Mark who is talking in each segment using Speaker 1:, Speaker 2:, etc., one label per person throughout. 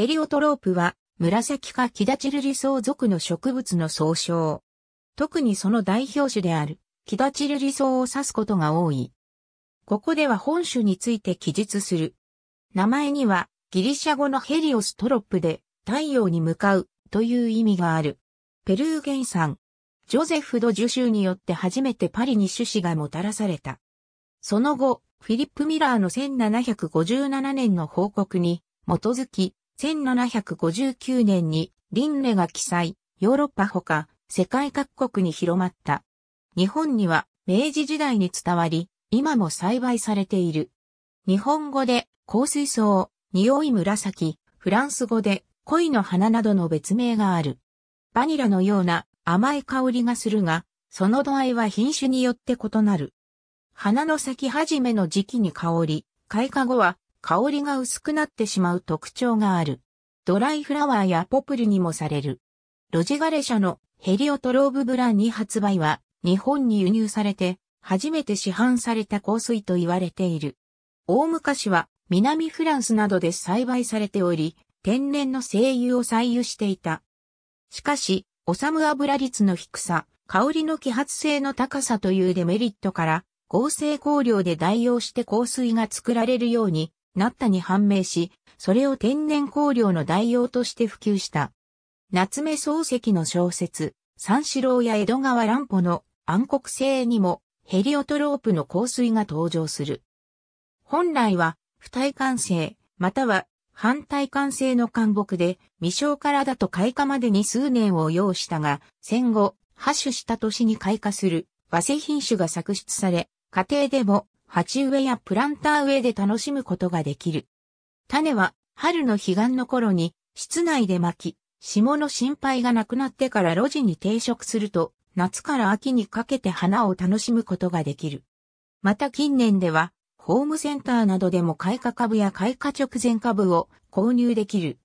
Speaker 1: ヘリオトロープは、紫かキダチルリソウ属の植物の総称。特にその代表種である、キダチルリソウを指すことが多い。ここでは本種について記述する。名前には、ギリシャ語のヘリオストロップで、太陽に向かうという意味がある。ペルー原産。ジョゼフ・ド・ジュシュによって初めてパリに種子がもたらされた。その後、フィリップ・ミラーの1757年の報告に基づき、1759年に輪廻が記載、ヨーロッパほか世界各国に広まった。日本には明治時代に伝わり、今も栽培されている。日本語で香水草、匂い紫、フランス語で恋の花などの別名がある。バニラのような甘い香りがするが、その度合いは品種によって異なる。花の咲き始めの時期に香り、開花後は香りが薄くなってしまう特徴がある。ドライフラワーやポプルにもされる。ロジガレ社のヘリオトローブブランに発売は日本に輸入されて初めて市販された香水と言われている。大昔は南フランスなどで栽培されており、天然の精油を採油していた。しかし、オサム油率の低さ、香りの揮発性の高さというデメリットから、合成香料で代用して香水が作られるようになったに判明し、それを天然香料の代用として普及した。夏目漱石の小説、三四郎や江戸川乱歩の暗黒星にもヘリオトロープの香水が登場する。本来は、不体感性、または反対感性の干木で、未生からだと開花までに数年を要したが、戦後、破種した年に開花する、和製品種が作出され、家庭でも鉢植えやプランター植えで楽しむことができる。種は春の彼岸の頃に室内で巻き、霜の心配がなくなってから路地に定食すると、夏から秋にかけて花を楽しむことができる。また近年では、ホームセンターなどでも開花株や開花直前株を購入できる。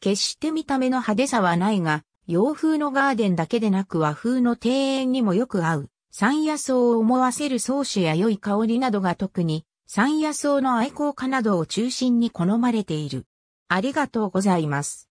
Speaker 1: 決して見た目の派手さはないが、洋風のガーデンだけでなく和風の庭園にもよく合う。山野草を思わせる草種や良い香りなどが特に山野草の愛好家などを中心に好まれている。ありがとうございます。